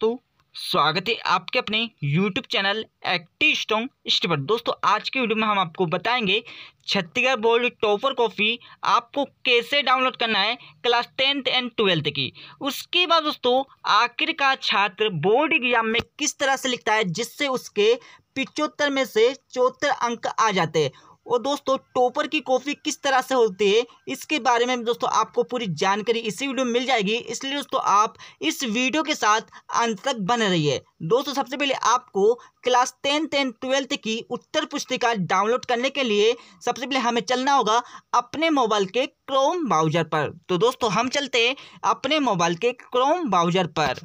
दोस्तों स्वागत है आपके अपने YouTube चैनल एक्टिव स्ट्रॉन्ग स्टिपर दोस्तों आज की वीडियो में हम आपको बताएंगे छत्तीसगढ़ बोर्ड टॉपर कॉफ़ी आपको कैसे डाउनलोड करना है क्लास टेंथ एंड ट्वेल्थ की उसके बाद दोस्तों आखिर का छात्र बोर्ड एग्जाम में किस तरह से लिखता है जिससे उसके पिचोत्तर में से चौहत्तर अंक आ जाते हैं और दोस्तों टोपर की कॉफ़ी किस तरह से होती है इसके बारे में दोस्तों आपको पूरी जानकारी इसी वीडियो में मिल जाएगी इसलिए दोस्तों आप इस वीडियो के साथ अंत तक बने रहिए दोस्तों सबसे पहले आपको क्लास टेन टेन ट्वेल्थ की उत्तर पुस्तिका डाउनलोड करने के लिए सबसे पहले हमें चलना होगा अपने मोबाइल के क्रोम ब्राउजर पर तो दोस्तों हम चलते हैं अपने मोबाइल के क्रोम ब्राउजर पर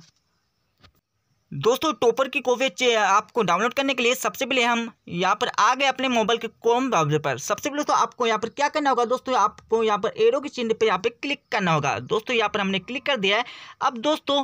दोस्तों टोपर की कॉपी आपको डाउनलोड करने के लिए सबसे पहले हम यहाँ पर आ गए अपने मोबाइल के कॉम ब्राउजर पर सबसे पहले दोस्तों आपको यहाँ पर क्या करना होगा दोस्तों आपको यहाँ पर एरो के चिन्ह पे यहाँ पे क्लिक करना होगा दोस्तों यहाँ पर हमने क्लिक कर दिया है अब दोस्तों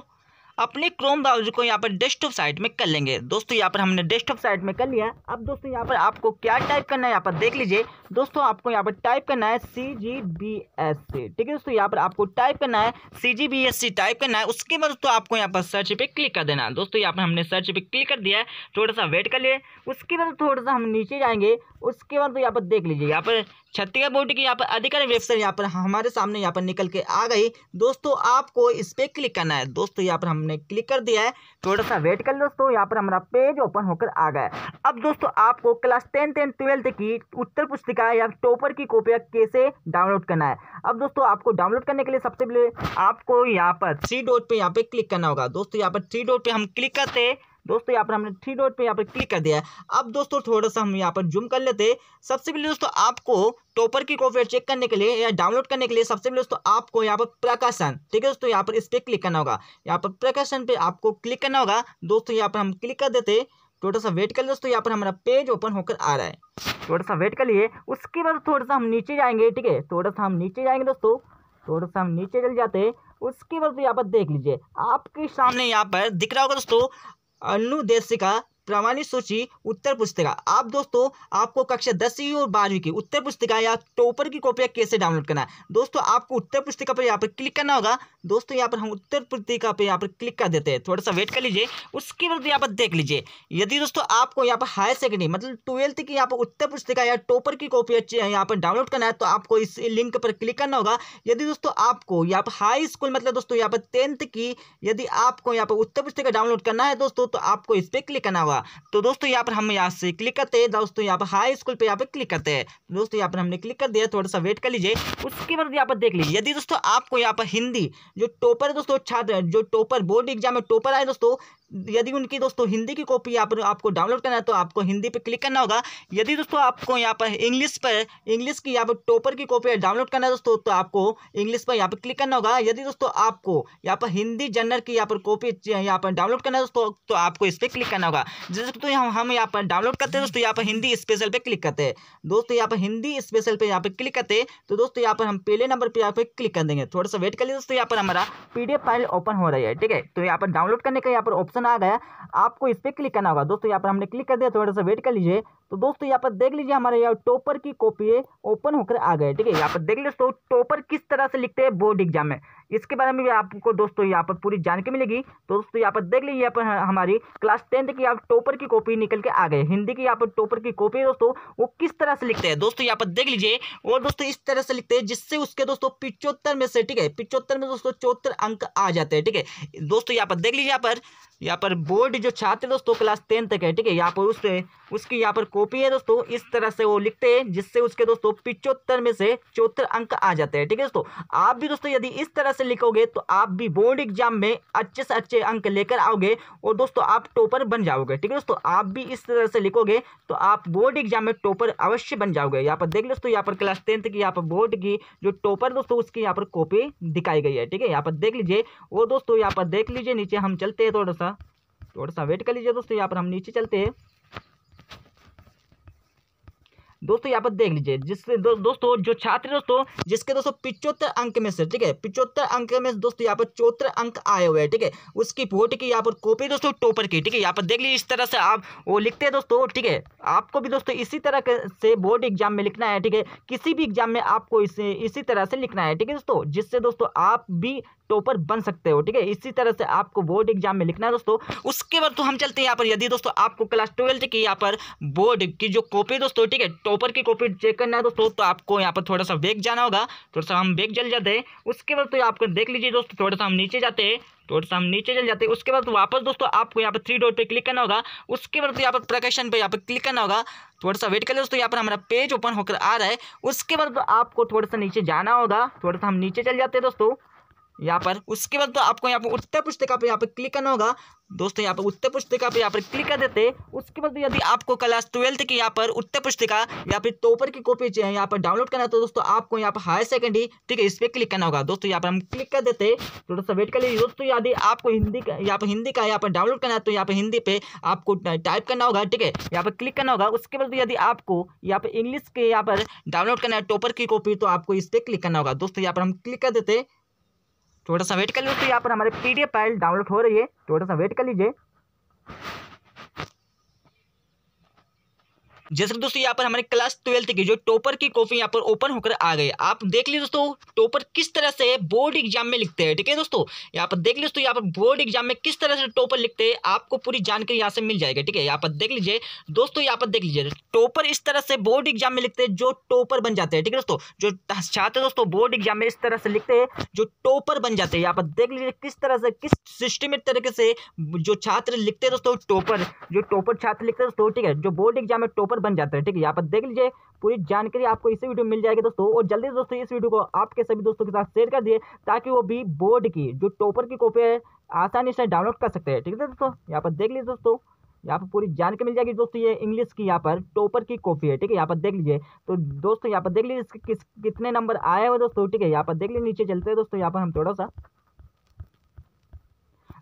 अपने क्रोम ब्राउजर को यहाँ पर डेस्कटॉप साइट में कर लेंगे दोस्तों यहाँ पर हमने डेस्कटॉप साइट में कर लिया अब दोस्तों यहाँ पर आपको क्या टाइप करना है यहाँ पर देख लीजिए दोस्तों आपको यहाँ पर टाइप करना है सी जी बी एस सी ठीक है दोस्तों यहाँ पर आपको टाइप करना है C G B S C type करना है उसके बाद दोस्तों आपको यहाँ पर सर्च पे क्लिक कर देना है दोस्तों यहाँ पर हमने सर्च पे क्लिक कर दिया है थोड़ा सा वेट कर लिए उसके बाद थोड़ा सा हम नीचे जाएंगे उसके बाद तो यहाँ पर देख लीजिए यहाँ पर छत्तीसगढ़ बोर्ड की यहाँ पर अधिकारी वेबसाइट यहाँ पर हमारे सामने यहाँ पर निकल के आ गई दोस्तों आपको इस पर क्लिक करना है दोस्तों यहाँ पर हम हमने क्लिक कर दिया है थोड़ा सा वेट कर लो दोस्तों यहाँ पर हमारा पेज ओपन होकर आ गया है अब दोस्तों आपको क्लास टेंथ एंड ट्वेल्थ की उत्तर पुस्तिका या टॉपर की कॉपियाँ कैसे डाउनलोड करना है अब दोस्तों आपको डाउनलोड करने के लिए सबसे पहले आपको यहाँ पर थ्री डॉट पर यहाँ पर क्लिक करना होगा दोस्तों यहाँ पर थ्री डॉट पर हम क्लिक करते हैं दोस्तों यहाँ पर हमने थ्री डॉट पे यहाँ पर क्लिक कर दिया है अब दोस्तों थोड़ा सा हम यहाँ पर जूम कर लेते सबसे पहले दोस्तों आपको टॉपर की कॉपी चेक करने के लिए या डाउनलोड करने के लिए सबसे पहले दोस्तों आपको यहाँ पर प्रकाशन ठीक है दोस्तों यहाँ पर इस पर क्लिक करना होगा यहाँ पर प्रकाशन पे आपको क्लिक करना होगा दोस्तों यहाँ पर हम क्लिक कर देते थोड़ा सा वेट कर लिए दोस्तों यहाँ पर हमारा पेज ओपन होकर आ रहा है थोड़ा सा वेट कर लिए उसके बाद थोड़ा सा हम नीचे जाएंगे ठीक है थोड़ा सा हम नीचे जाएंगे दोस्तों थोड़ा सा हम नीचे चल जाते हैं उसके बाद यहाँ पर देख लीजिए आपके सामने यहाँ पर दिख रहा होगा दोस्तों अनुदेशिका प्रमाणित सूची उत्तर पुस्तिका आप दोस्तों आपको कक्षा दसवीं और बारहवीं की उत्तर पुस्तिका या टोपर की कॉपियाँ कैसे डाउनलोड करना है दोस्तों आपको उत्तर पुस्तिका पर यहाँ पर क्लिक करना होगा दोस्तों यहाँ पर हम उत्तर पुस्तिका पर यहाँ पर क्लिक कर देते हैं थोड़ा सा वेट कर लीजिए उसके बाद यहाँ पर देख लीजिए यदि दोस्तों आपको यहाँ पर हायर सेकेंडरी मतलब ट्वेल्थ की यहाँ पर उत्तर पुस्तिका या टोपर की कॉपियाँ यहाँ पर डाउनलोड करना है तो आपको इस लिंक पर क्लिक करना होगा यदि दोस्तों आपको यहाँ पर हाई स्कूल मतलब दोस्तों यहाँ पर टेंथ की यदि आपको यहाँ पर उत्तर पुस्तिका डाउनलोड करना है दोस्तों तो आपको इस पर क्लिक करना होगा होगा तो दोस्तों यहाँ पर हम यहाँ से क्लिक करते हैं दोस्तों यहाँ पर हाई स्कूल पे यहाँ पर क्लिक करते हैं दोस्तों यहाँ पर हमने क्लिक कर दिया थोड़ा सा वेट कर लीजिए उसके बाद यहाँ पर देख लीजिए यदि दोस्तों आपको यहाँ पर हिंदी जो टॉपर दोस्तों छात्र जो टॉपर बोर्ड एग्जाम में टॉपर आए दोस्तों यदि उनकी दोस्तों हिंदी की कॉपी आप आपको डाउनलोड करना है तो आपको हिंदी पर क्लिक करना होगा यदि दोस्तों आपको यहाँ पर इंग्लिश पर इंग्लिश की यहाँ पर टॉपर की कॉपी डाउनलोड करना है दोस्तों तो आपको इंग्लिश पर यहाँ पर क्लिक करना होगा यदि दोस्तों आपको यहाँ पर हिंदी जनरल की यहाँ पर कॉपी यहाँ पर डाउनलोड करना है दोस्तों तो आपको इस पर क्लिक करना होगा जैसे दोस्तों हम यहाँ पर डाउनलोड करते हैं दोस्तों यहाँ पर हिंदी स्पेशल पर क्लिक करते हैं दोस्तों यहाँ पर हिंदी स्पेशल पर यहाँ पर क्लिक करते तो दोस्तों यहाँ पर हम पहले नंबर पर यहाँ पर क्लिक कर देंगे थोड़ा सा वेट कर लिए दोस्तों यहाँ पर हमारा पी फाइल ओपन हो रही है ठीक है तो यहाँ पर डाउनलोड करने का यहाँ पर ऑप्शन ऑप्शन आ गया आपको इस पर क्लिक करना होगा दोस्तों यहाँ पर हमने क्लिक कर दिया थोड़ा सा वेट कर लीजिए तो दोस्तों यहाँ पर देख लीजिए हमारे यहाँ टॉपर की कॉपी ओपन होकर आ गए ठीक है यहाँ पर देख लीजिए दोस्तों टॉपर किस तरह से लिखते हैं बोर्ड एग्जाम में इसके बारे में भी आपको दोस्तों यहाँ पर पूरी जानकारी मिलेगी तो दोस्तों यहाँ पर देख लीजिए यहाँ पर हमारी क्लास टेंथ की आप टॉपर की कॉपी निकल के आ गए हिंदी की यहाँ पर टॉपर की कॉपी दोस्तों वो किस तरह से लिखते हैं दोस्तों यहाँ पर देख लीजिए और दोस्तों इस तरह से लिखते हैं जिससे उसके दोस्तों पिचोत्तर में से ठीक है पिचोत्तर में दोस्तों चौहत्तर अंक आ जाते हैं ठीक है दोस्तों यहाँ पर देख लीजिए यहाँ पर यहाँ पर बोर्ड जो छात्र दोस्तों क्लास टेन तक है ठीक है यहाँ पर उससे उसकी यहाँ पर कॉपी है दोस्तों इस तरह से वो लिखते हैं जिससे उसके दोस्तों पिचोत्तर में से चौहत्तर अंक आ जाते हैं ठीक है दोस्तों आप भी दोस्तों यदि इस तरह से लिखोगे तो आप भी बोर्ड एग्जाम में अच्छे से अच्छे अंक लेकर आओगे और दोस्तों आप टॉपर बन जाओगे ठीक है दोस्तों आप भी इस तरह से लिखोगे तो आप बोर्ड एग्जाम में टॉपर अवश्य बन जाओगे यहाँ पर देख लो दोस्तों यहाँ पर क्लास टेंथ की यहाँ पर बोर्ड की जो टॉपर दोस्तों उसकी यहाँ पर कॉपी दिखाई गई है ठीक है यहाँ पर देख लीजिए और दोस्तों यहाँ पर देख लीजिए नीचे हम चलते हैं थोड़ा सा थोड़ा सा वेट कर लीजिए दोस्तों यहाँ पर हम नीचे चलते हैं दोस्तों यहाँ पर देख लीजिए जिससे दो, दोस्तों जो छात्र दोस्तों जिसके दोस्तों पिचोत्तर अंक में से ठीक है पिचोत्तर अंक में दोस्तों यहाँ पर चौहत्तर अंक आए हुए हैं ठीक है उसकी फोट की यहाँ पर कॉपी दोस्तों टोपर की ठीक है यहाँ पर देख लीजिए इस तरह से आप वो लिखते हैं दोस्तों ठीक है आपको भी दोस्तों इसी तरह से बोर्ड एग्जाम में लिखना है ठीक है किसी भी एग्जाम में आपको इसे इसी तरह से लिखना है ठीक है दोस्तों जिससे दोस्तों आप भी टॉपर बन सकते हो ठीक है इसी तरह से आपको बोर्ड एग्जाम में लिखना है दोस्तों उसके बाद तो हम चलते हैं यहाँ पर यदि दोस्तों आपको क्लास ट्वेल्थ की यहाँ पर बोर्ड की जो कॉपी दोस्तों ठीक है टॉपर की कॉपी चेक करना है दोस्तों तो आपको यहाँ पर थोड़ा सा वेग जाना होगा थोड़ा सा हम वेग जल जाते हैं उसके बाद तो आपको देख लीजिए दोस्तों थोड़ा सा हम नीचे जाते हैं थोड़ा सा हम नीचे चल जाते हैं उसके बाद वापस दोस्तों आपको यहाँ पर थ्री डॉट पे क्लिक करना होगा उसके बाद तो यहाँ पर प्रकाशन पे यहाँ पर क्लिक करना होगा थोड़ा सा वेट कर दोस्तों यहाँ पर हमारा पेज ओपन होकर आ रहा है उसके बाद तो आपको थोड़ा सा नीचे जाना होगा थोड़ा सा हम नीचे चल जाते हैं दोस्तों यहाँ पर उसके बाद तो आपको यहाँ पर उत्तर पुस्तिका पर यहाँ पर क्लिक करना होगा दोस्तों यहाँ पर उत्तर पुस्तिका पर यहाँ पर क्लिक कर देते उसके बाद यदि आपको क्लास ट्वेल्थ की यहाँ पर उत्तर पुस्तिका या फिर टोपर की कॉपी चाहिए यहाँ पर डाउनलोड करना तो दोस्तों आपको यहाँ पर हायर सेकेंडरी ठीक है इस पर क्लिक करना होगा दोस्तों यहाँ पर हम क्लिक कर देते थोड़ा सा वेट कर लीजिए दोस्तों यदि आपको हिंदी का यहाँ पर हिंदी का यहाँ पर डाउनलोड करना है तो यहाँ पर हिंदी पे आपको टाइप करना होगा ठीक है यहाँ पर क्लिक करना होगा उसके बाद यदि आपको यहाँ पर इंग्लिश के यहाँ पर डाउनलोड करना है टोपर की कॉपी तो आपको इस पर क्लिक करना होगा दोस्तों यहाँ पर हम क्लिक कर देते थोड़ा सा वेट कर लीजिए तो यहाँ पर हमारे P D F file download हो रही है थोड़ा सा वेट कर लीजिए जैसे दोस्तों यहाँ पर हमारे क्लास ट्वेल्थ की जो टॉपर की कॉपी यहाँ पर ओपन होकर आ गई आप देख लीजिए दोस्तों टॉपर किस तरह से बोर्ड एग्जाम में लिखते हैं ठीक है दोस्तों यहाँ पर देख लीजिए दोस्तों यहाँ पर बोर्ड एग्जाम में किस तरह से टॉपर लिखते हैं आपको पूरी जानकारी यहाँ से मिल जाएगी ठीक है यहाँ पर देख लीजिए दोस्तों यहाँ पर देख लीजिए टॉपर इस तरह से बोर्ड एग्जाम में लिखते हैं जो टॉपर बन जाते हैं ठीक है दोस्तों जो छात्र दोस्तों बोर्ड एग्जाम में इस तरह से लिखते हैं जो टॉपर बन जाते हैं यहाँ पर देख लीजिए किस तरह से किस सिस्टमेटिक तरीके से जो छात्र लिखते हैं दोस्तों टॉपर जो टॉपर छात्र लिखते हैं दोस्तों ठीक है जो बोर्ड एग्जाम में टॉपर पर बन जाता है ठीक है यहाँ पर देख लीजिए पूरी जानकारी आपको इसी वीडियो में मिल जाएगी दोस्तों और जल्दी दोस्तों इस वीडियो को आपके सभी दोस्तों के साथ शेयर कर दिए ताकि वो भी बोर्ड की जो टॉपर की कॉपी है आसानी से डाउनलोड कर सकते हैं ठीक है दोस्तों यहाँ पर देख लीजिए दोस्तों यहाँ पर पूरी जानकारी मिल जाएगी दोस्तों ये इंग्लिश की यहाँ पर टॉपर की कॉपी है ठीक है यहाँ पर देख लीजिए तो दोस्तों यहाँ पर देख लीजिए इसके किस कितने नंबर आए हुए दोस्तों ठीक है यहाँ पर देख लीजिए नीचे चलते हैं दोस्तों यहाँ पर हम थोड़ा सा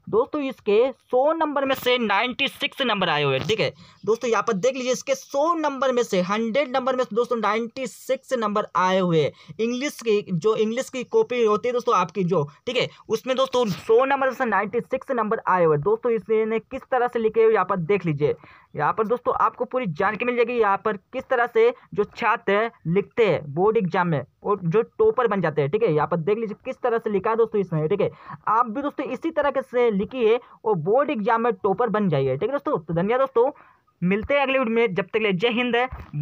दोस्तों इसके सौ नंबर में से नाइन्टी सिक्स नंबर आए हुए हैं ठीक है दोस्तों यहाँ पर देख लीजिए इसके सौ नंबर में से हंड्रेड नंबर में से दोस्तों नाइन्टी सिक्स नंबर आए हुए हैं इंग्लिश की जो इंग्लिश की कॉपी होती है दोस्तों आपकी जो ठीक है उसमें दोस्तों सौ नंबर में से नाइन्टी सिक्स नंबर आए हुए दोस्तों इसने किस तरह से लिखे हुए यहाँ पर देख लीजिए यहाँ पर दोस्तों आपको पूरी जानकारी मिल जाएगी यहाँ पर किस तरह से जो छात्र लिखते हैं बोर्ड एग्जाम में और जो टोपर बन जाते हैं ठीक है यहाँ पर देख लीजिए किस तरह से लिखा है दोस्तों इसमें ठीक है आप भी दोस्तों इसी तरह से लिखिए और बोर्ड एग्जाम में टॉपर बन जाइए ठीक है दोस्तों तो धन्यवाद दोस्तों मिलते हैं अगले वीडियो में जब तक ले जय हिंद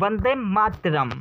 वंदे मातरम